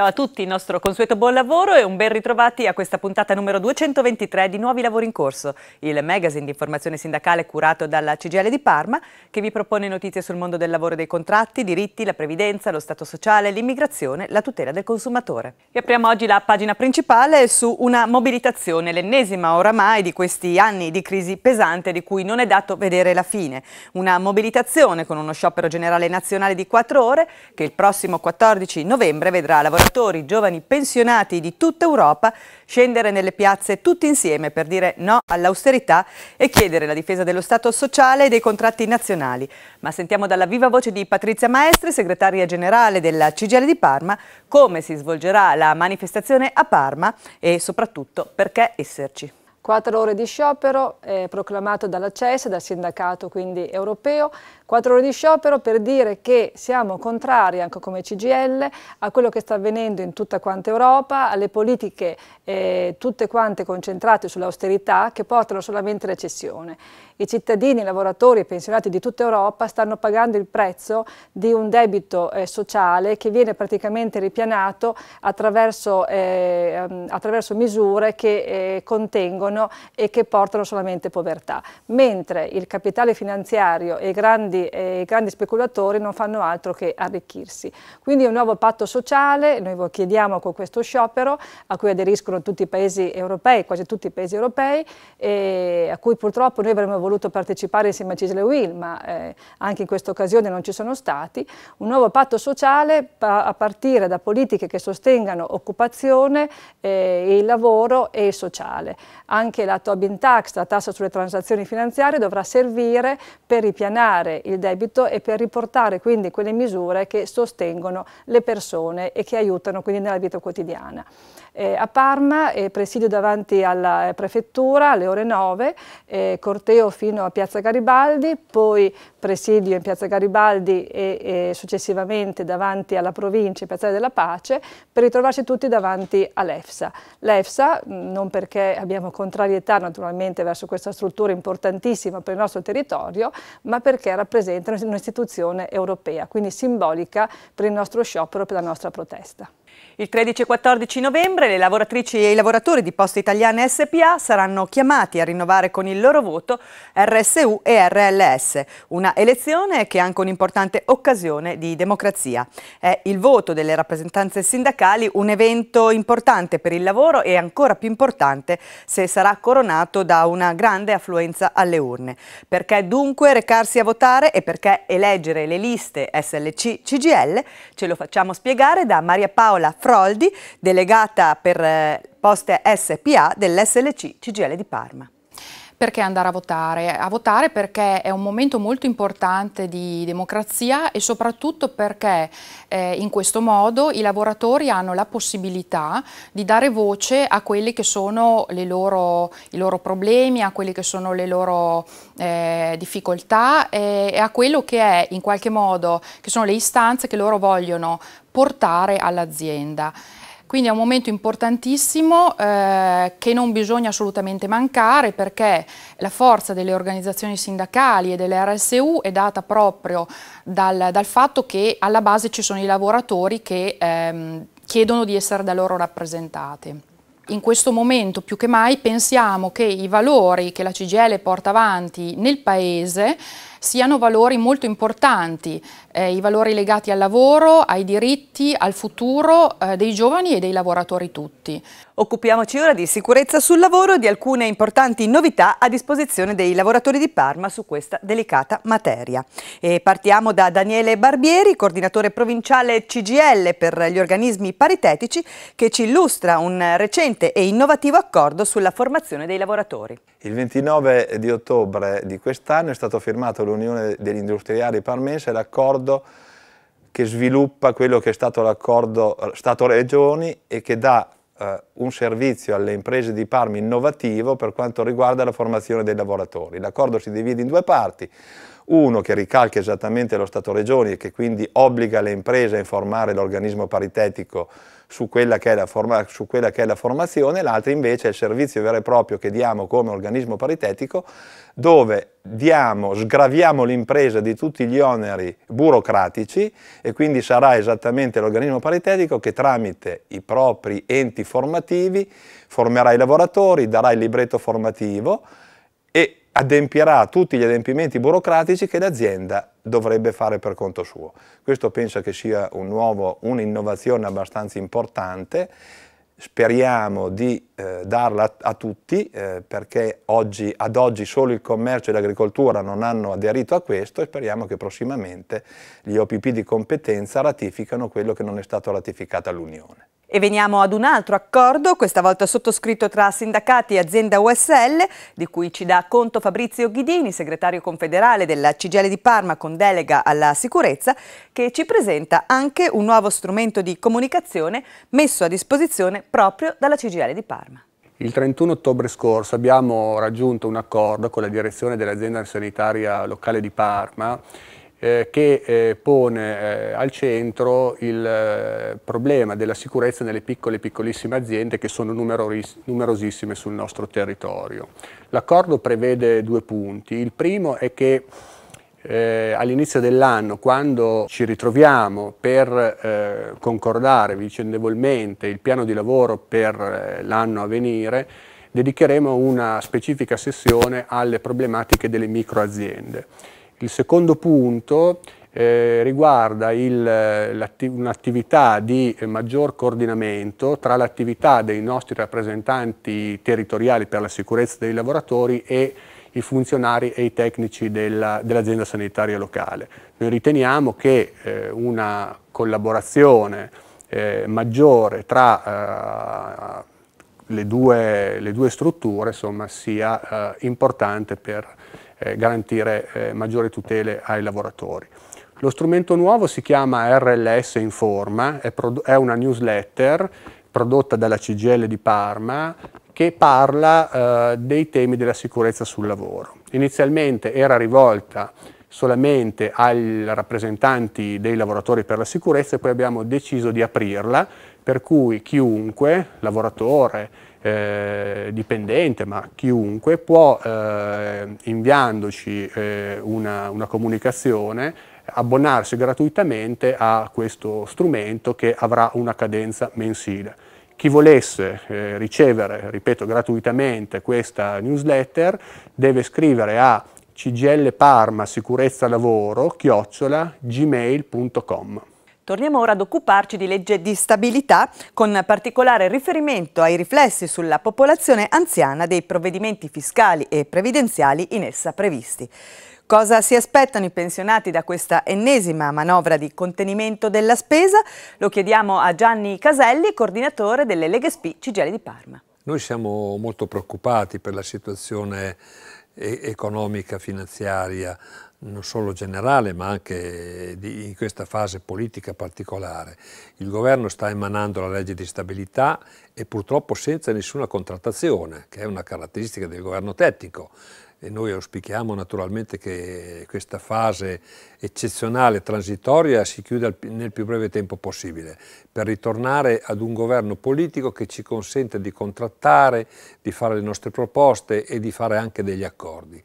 Ciao a tutti, il nostro consueto buon lavoro e un ben ritrovati a questa puntata numero 223 di Nuovi Lavori in Corso, il magazine di informazione sindacale curato dalla CGL di Parma che vi propone notizie sul mondo del lavoro e dei contratti, diritti, la previdenza, lo stato sociale, l'immigrazione, la tutela del consumatore. E apriamo oggi la pagina principale su una mobilitazione, l'ennesima oramai di questi anni di crisi pesante di cui non è dato vedere la fine. Una mobilitazione con uno sciopero generale nazionale di quattro ore che il prossimo 14 novembre vedrà lavorare lavoratori, giovani pensionati di tutta Europa scendere nelle piazze tutti insieme per dire no all'austerità e chiedere la difesa dello Stato sociale e dei contratti nazionali. Ma sentiamo dalla viva voce di Patrizia Maestri, segretaria generale della CGL di Parma, come si svolgerà la manifestazione a Parma e soprattutto perché esserci. Quattro ore di sciopero eh, proclamato dalla CES, dal sindacato quindi europeo, quattro ore di sciopero per dire che siamo contrari anche come CGL a quello che sta avvenendo in tutta quanta Europa, alle politiche eh, tutte quante concentrate sull'austerità che portano solamente recessione. I cittadini, i lavoratori e i pensionati di tutta Europa stanno pagando il prezzo di un debito eh, sociale che viene praticamente ripianato attraverso, eh, ehm, attraverso misure che eh, contengono meno e che portano solamente povertà, mentre il capitale finanziario e i grandi, eh, grandi speculatori non fanno altro che arricchirsi. Quindi un nuovo patto sociale, noi lo chiediamo con questo sciopero, a cui aderiscono tutti i paesi europei, quasi tutti i paesi europei, a cui purtroppo noi avremmo voluto partecipare insieme a Cisle Will, ma eh, anche in questa occasione non ci sono stati, un nuovo patto sociale pa a partire da politiche che sostengano occupazione, eh, il lavoro e il sociale. Anche anche la Tobin Tax, la tassa sulle transazioni finanziarie, dovrà servire per ripianare il debito e per riportare quindi quelle misure che sostengono le persone e che aiutano quindi nella vita quotidiana. Eh, a Parma eh, presidio davanti alla eh, prefettura alle ore 9, eh, corteo fino a Piazza Garibaldi, poi presidio in Piazza Garibaldi e, e successivamente davanti alla provincia, Piazzale della Pace, per ritrovarci tutti davanti all'EFSA. L'EFSA, mm, non perché abbiamo contato contrarietà naturalmente verso questa struttura importantissima per il nostro territorio, ma perché rappresenta un'istituzione europea, quindi simbolica per il nostro sciopero, per la nostra protesta. Il 13 e 14 novembre le lavoratrici e i lavoratori di Poste Italiane SPA saranno chiamati a rinnovare con il loro voto RSU e RLS, una elezione che è anche un'importante occasione di democrazia. È il voto delle rappresentanze sindacali un evento importante per il lavoro e ancora più importante se sarà coronato da una grande affluenza alle urne. Perché dunque recarsi a votare e perché eleggere le liste SLC-CGL? Ce lo facciamo spiegare da Maria Paola Fra Roldi, delegata per eh, Poste SPA dell'SLC CGL di Parma. Perché andare a votare? A votare perché è un momento molto importante di democrazia e soprattutto perché eh, in questo modo i lavoratori hanno la possibilità di dare voce a quelli che sono loro, i loro problemi, a quelle che sono le loro eh, difficoltà e, e a quello che è in qualche modo, che sono le istanze che loro vogliono portare all'azienda. Quindi è un momento importantissimo eh, che non bisogna assolutamente mancare perché la forza delle organizzazioni sindacali e delle RSU è data proprio dal, dal fatto che alla base ci sono i lavoratori che ehm, chiedono di essere da loro rappresentati in questo momento più che mai pensiamo che i valori che la CGL porta avanti nel Paese siano valori molto importanti, eh, i valori legati al lavoro, ai diritti, al futuro eh, dei giovani e dei lavoratori tutti. Occupiamoci ora di sicurezza sul lavoro e di alcune importanti novità a disposizione dei lavoratori di Parma su questa delicata materia. E partiamo da Daniele Barbieri, coordinatore provinciale CGL per gli organismi paritetici, che ci illustra un recente e innovativo accordo sulla formazione dei lavoratori. Il 29 di ottobre di quest'anno è stato firmato l'Unione degli Industriali Parmense, l'accordo che sviluppa quello che è stato l'accordo Stato-Regioni e che dà eh, un servizio alle imprese di Parma innovativo per quanto riguarda la formazione dei lavoratori. L'accordo si divide in due parti, uno che ricalca esattamente lo Stato-Regioni e che quindi obbliga le imprese a informare l'organismo paritetico su quella che è la, forma, che è la formazione, l'altra invece è il servizio vero e proprio che diamo come organismo paritetico, dove diamo, sgraviamo l'impresa di tutti gli oneri burocratici e quindi sarà esattamente l'organismo paritetico che tramite i propri enti formativi formerà i lavoratori, darà il libretto formativo e adempirà tutti gli adempimenti burocratici che l'azienda dovrebbe fare per conto suo. Questo penso che sia un'innovazione abbastanza importante, speriamo di eh, darla a tutti eh, perché oggi, ad oggi solo il commercio e l'agricoltura non hanno aderito a questo e speriamo che prossimamente gli OPP di competenza ratificano quello che non è stato ratificato all'Unione. E veniamo ad un altro accordo, questa volta sottoscritto tra sindacati e azienda USL, di cui ci dà conto Fabrizio Ghidini, segretario confederale della CGL di Parma con delega alla sicurezza, che ci presenta anche un nuovo strumento di comunicazione messo a disposizione proprio dalla CGL di Parma. Il 31 ottobre scorso abbiamo raggiunto un accordo con la direzione dell'azienda sanitaria locale di Parma eh, che eh, pone eh, al centro il eh, problema della sicurezza nelle piccole e piccolissime aziende che sono numerosissime sul nostro territorio. L'accordo prevede due punti. Il primo è che eh, all'inizio dell'anno, quando ci ritroviamo per eh, concordare vicendevolmente il piano di lavoro per eh, l'anno a venire, dedicheremo una specifica sessione alle problematiche delle microaziende. Il secondo punto eh, riguarda un'attività di maggior coordinamento tra l'attività dei nostri rappresentanti territoriali per la sicurezza dei lavoratori e i funzionari e i tecnici dell'azienda sanitaria locale. Noi riteniamo che eh, una collaborazione eh, maggiore tra eh, le due, le, due, strutture insomma, sia eh, importante per eh, garantire eh, maggiori tutele ai lavoratori. Lo strumento nuovo si chiama RLS Informa, è, è una newsletter prodotta dalla CGL di Parma che parla eh, dei temi della sicurezza sul lavoro. Inizialmente era rivolta solamente ai rappresentanti dei lavoratori per la sicurezza e poi abbiamo deciso di aprirla per cui chiunque, lavoratore, eh, dipendente, ma chiunque, può eh, inviandoci eh, una, una comunicazione abbonarsi gratuitamente a questo strumento che avrà una cadenza mensile. Chi volesse eh, ricevere, ripeto, gratuitamente questa newsletter deve scrivere a cglparma gmail.com. Torniamo ora ad occuparci di legge di stabilità con particolare riferimento ai riflessi sulla popolazione anziana dei provvedimenti fiscali e previdenziali in essa previsti. Cosa si aspettano i pensionati da questa ennesima manovra di contenimento della spesa? Lo chiediamo a Gianni Caselli, coordinatore delle Legaspi Cigeli di Parma. Noi siamo molto preoccupati per la situazione economica, finanziaria non solo generale ma anche di, in questa fase politica particolare. Il governo sta emanando la legge di stabilità e purtroppo senza nessuna contrattazione, che è una caratteristica del governo tecnico. E noi auspichiamo naturalmente che questa fase eccezionale, transitoria, si chiuda nel più breve tempo possibile, per ritornare ad un governo politico che ci consente di contrattare, di fare le nostre proposte e di fare anche degli accordi.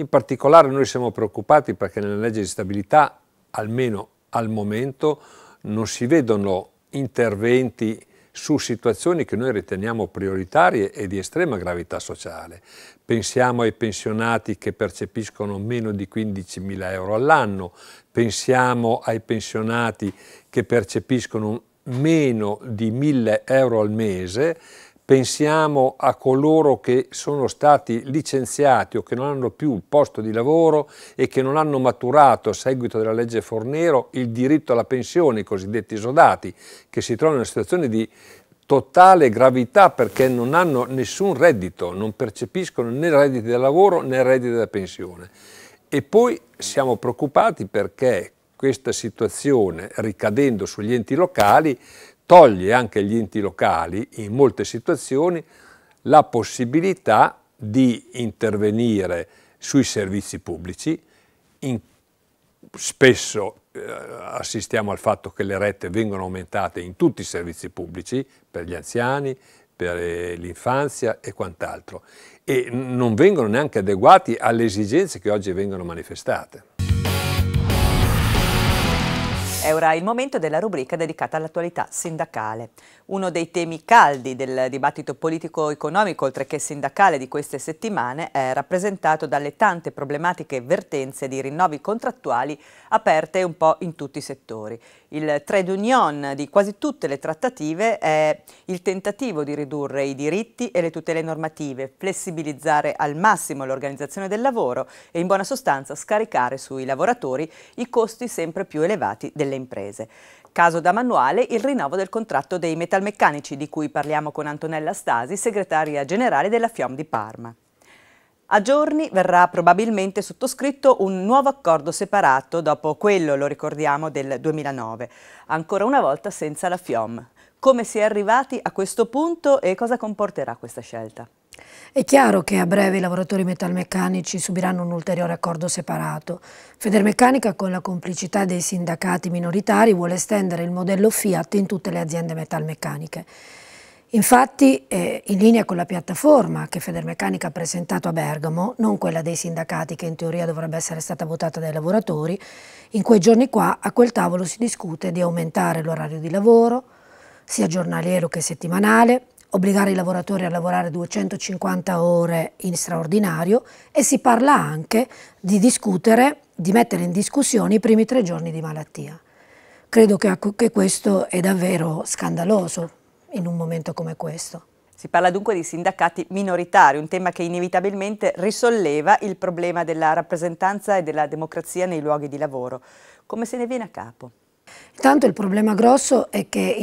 In particolare noi siamo preoccupati perché nella legge di stabilità, almeno al momento, non si vedono interventi su situazioni che noi riteniamo prioritarie e di estrema gravità sociale. Pensiamo ai pensionati che percepiscono meno di 15.000 euro all'anno, pensiamo ai pensionati che percepiscono meno di 1.000 euro al mese, pensiamo a coloro che sono stati licenziati o che non hanno più il posto di lavoro e che non hanno maturato a seguito della legge Fornero il diritto alla pensione, i cosiddetti esodati, che si trovano in una situazione di totale gravità perché non hanno nessun reddito, non percepiscono né redditi da lavoro né redditi da pensione. E poi siamo preoccupati perché questa situazione, ricadendo sugli enti locali, toglie anche agli enti locali in molte situazioni la possibilità di intervenire sui servizi pubblici, in, spesso eh, assistiamo al fatto che le rette vengono aumentate in tutti i servizi pubblici, per gli anziani, per eh, l'infanzia e quant'altro, e non vengono neanche adeguati alle esigenze che oggi vengono manifestate. È ora il momento della rubrica dedicata all'attualità sindacale. Uno dei temi caldi del dibattito politico-economico, oltre che sindacale, di queste settimane è rappresentato dalle tante problematiche e vertenze di rinnovi contrattuali aperte un po' in tutti i settori il trade union di quasi tutte le trattative è il tentativo di ridurre i diritti e le tutele normative, flessibilizzare al massimo l'organizzazione del lavoro e in buona sostanza scaricare sui lavoratori i costi sempre più elevati delle imprese. Caso da manuale il rinnovo del contratto dei metalmeccanici di cui parliamo con Antonella Stasi, segretaria generale della FIOM di Parma. A giorni verrà probabilmente sottoscritto un nuovo accordo separato dopo quello, lo ricordiamo, del 2009, ancora una volta senza la FIOM. Come si è arrivati a questo punto e cosa comporterà questa scelta? È chiaro che a breve i lavoratori metalmeccanici subiranno un ulteriore accordo separato. Federmeccanica, con la complicità dei sindacati minoritari, vuole estendere il modello Fiat in tutte le aziende metalmeccaniche. Infatti, eh, in linea con la piattaforma che Federmeccanica ha presentato a Bergamo, non quella dei sindacati che in teoria dovrebbe essere stata votata dai lavoratori, in quei giorni qua a quel tavolo si discute di aumentare l'orario di lavoro, sia giornaliero che settimanale, obbligare i lavoratori a lavorare 250 ore in straordinario e si parla anche di discutere, di mettere in discussione i primi tre giorni di malattia. Credo che, che questo è davvero scandaloso, in un momento come questo. Si parla dunque di sindacati minoritari, un tema che inevitabilmente risolleva il problema della rappresentanza e della democrazia nei luoghi di lavoro. Come se ne viene a capo? Intanto il problema grosso è che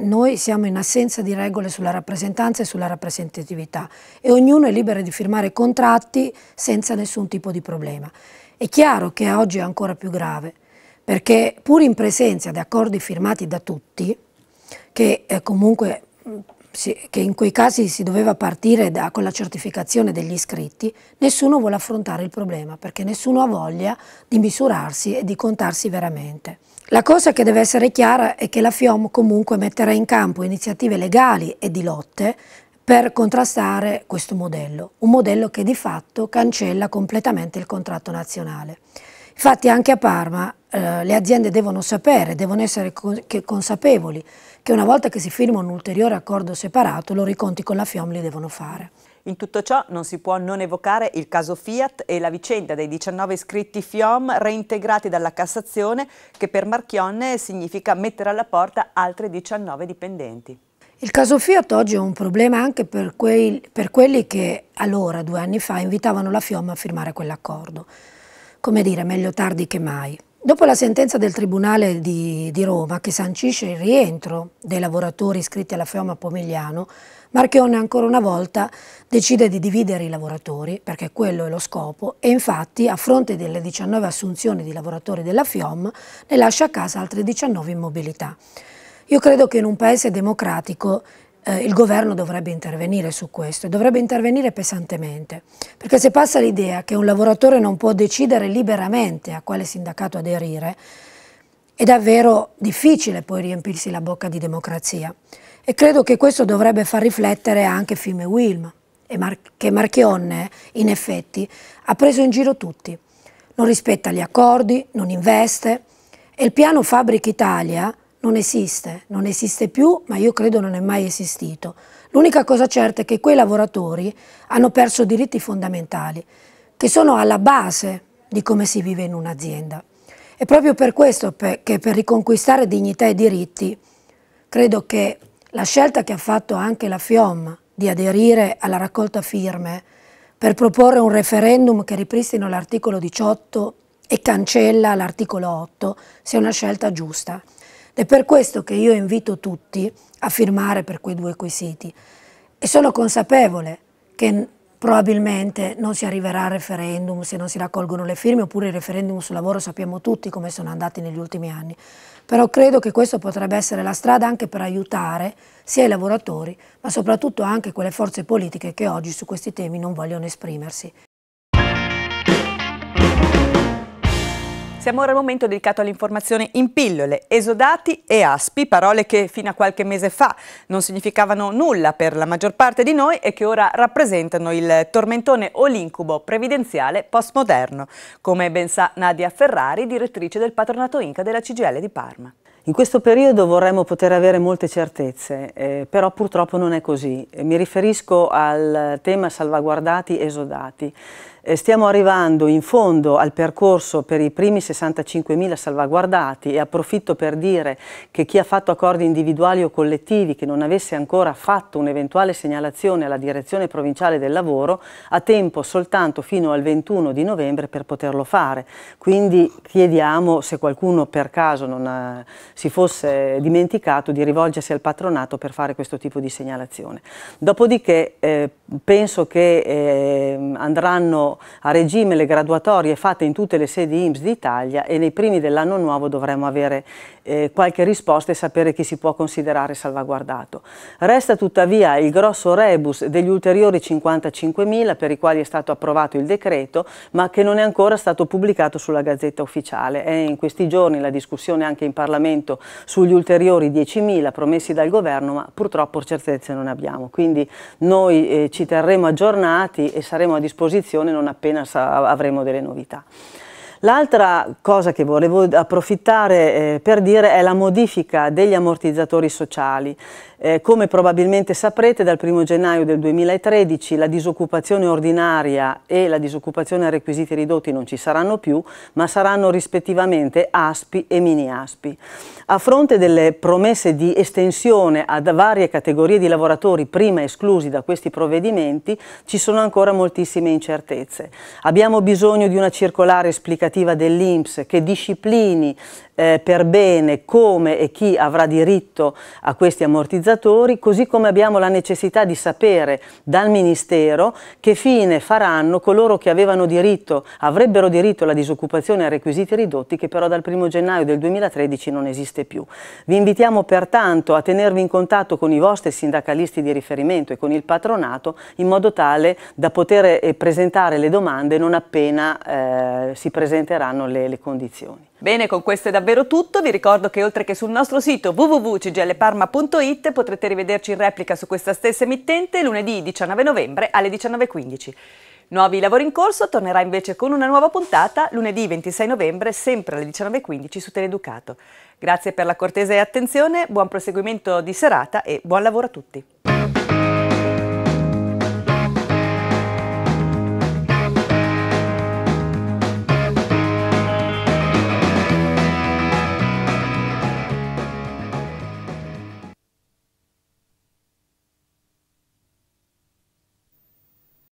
noi siamo in assenza di regole sulla rappresentanza e sulla rappresentatività e ognuno è libero di firmare contratti senza nessun tipo di problema. È chiaro che oggi è ancora più grave perché pur in presenza di accordi firmati da tutti, che eh, comunque mm, si, che in quei casi si doveva partire da, con la certificazione degli iscritti, nessuno vuole affrontare il problema perché nessuno ha voglia di misurarsi e di contarsi veramente. La cosa che deve essere chiara è che la FIOM comunque metterà in campo iniziative legali e di lotte per contrastare questo modello, un modello che di fatto cancella completamente il contratto nazionale. Infatti anche a Parma eh, le aziende devono sapere, devono essere consapevoli che una volta che si firma un ulteriore accordo separato, loro i conti con la FIOM li devono fare. In tutto ciò non si può non evocare il caso Fiat e la vicenda dei 19 iscritti FIOM reintegrati dalla Cassazione che per Marchionne significa mettere alla porta altri 19 dipendenti. Il caso Fiat oggi è un problema anche per, quei, per quelli che allora, due anni fa, invitavano la FIOM a firmare quell'accordo. Come dire, meglio tardi che mai. Dopo la sentenza del Tribunale di, di, Roma che sancisce il rientro dei lavoratori iscritti alla FEOMA Pomigliano, Marchionne ancora una volta decide di dividere i lavoratori, perché quello è lo scopo, e infatti a fronte delle 19 assunzioni di lavoratori della FIOM ne lascia a casa altre 19 in mobilità. Io credo che in un paese democratico eh, il governo dovrebbe intervenire su questo, dovrebbe intervenire pesantemente, perché se passa l'idea che un lavoratore non può decidere liberamente a quale sindacato aderire, è davvero difficile poi riempirsi la bocca di democrazia e credo che questo dovrebbe far riflettere anche Fime Wilm, Mar che Marchionne in effetti ha preso in giro tutti, non rispetta gli accordi, non investe e il piano Fabric Italia non esiste, non esiste più, ma io credo non è mai esistito. L'unica cosa certa è che quei lavoratori hanno perso diritti fondamentali, che sono alla base di come si vive in un'azienda. È proprio per questo che per riconquistare dignità e diritti, credo che la scelta che ha fatto anche la FIOM di aderire alla raccolta firme per proporre un referendum che ripristina l'articolo 18 e cancella l'articolo 8 sia una scelta giusta. È per questo che io invito tutti a firmare per quei due quesiti e sono consapevole che probabilmente non si arriverà al referendum se non si raccolgono le firme oppure il referendum sul lavoro sappiamo tutti come sono andati negli ultimi anni, però credo che questa potrebbe essere la strada anche per aiutare sia i lavoratori ma soprattutto anche quelle forze politiche che oggi su questi temi non vogliono esprimersi. Siamo ora al momento dedicato all'informazione in pillole, esodati e aspi, parole che fino a qualche mese fa non significavano nulla per la maggior parte di noi e che ora rappresentano il tormentone o l'incubo previdenziale postmoderno, come ben sa Nadia Ferrari, direttrice del patronato Inca della CGL di Parma. In questo periodo vorremmo poter avere molte certezze, eh, però purtroppo non è così. Mi riferisco al tema salvaguardati esodati. Eh, stiamo arrivando in fondo al percorso per i primi 65.000 salvaguardati e approfitto per dire che chi ha fatto accordi individuali o collettivi che non avesse ancora fatto un'eventuale segnalazione alla direzione provinciale del lavoro ha tempo soltanto fino al 21 di novembre per poterlo fare. Quindi chiediamo se qualcuno per caso non ha, eh, si fosse dimenticato di rivolgersi al patronato per fare questo tipo di segnalazione. Dopodiché eh, penso che eh, andranno a regime le graduatorie fatte in tutte le sedi IMSS d'Italia e nei primi dell'anno nuovo dovremo avere eh, qualche risposta e sapere chi si può considerare salvaguardato. Resta tuttavia il grosso rebus degli ulteriori 55.000 per i quali è stato approvato il decreto ma che non è ancora stato pubblicato sulla Gazzetta Ufficiale. È in questi giorni la discussione anche in Parlamento sugli ulteriori 10.000 promessi dal Governo ma purtroppo certezze non abbiamo. Quindi noi eh, ci terremo aggiornati e saremo a disposizione non non appena avremo delle novità. L'altra cosa che volevo approfittare eh, per dire è la modifica degli ammortizzatori sociali. Eh, come probabilmente saprete dal 1 gennaio del 2013 la disoccupazione ordinaria e la disoccupazione a requisiti ridotti non ci saranno più, ma saranno rispettivamente ASPI e mini ASPI. A fronte delle promesse di estensione ad varie categorie di lavoratori prima esclusi da questi provvedimenti, ci sono ancora moltissime incertezze. Abbiamo bisogno di una circolare esplicativa aspettativa dell'Inps che disciplini eh, per bene come e chi avrà diritto a questi ammortizzatori, così come abbiamo la necessità di sapere dal Ministero che fine faranno coloro che avevano diritto, avrebbero diritto alla disoccupazione a requisiti ridotti che però dal 1 gennaio del 2013 non esiste più. Vi invitiamo pertanto a tenervi in contatto con i vostri sindacalisti di riferimento e con il patronato in modo tale da poter eh, presentare le domande non appena eh, si presenteranno le, le condizioni. Bene, con questo è davvero tutto. Vi ricordo che oltre che sul nostro sito www.cglparma.it potrete rivederci in replica su questa stessa emittente lunedì 19 novembre alle 19.15. Nuovi lavori in corso tornerà invece con una nuova puntata lunedì 26 novembre sempre alle 19.15 su Teleducato. Grazie per la cortese attenzione, buon proseguimento di serata e buon lavoro a tutti.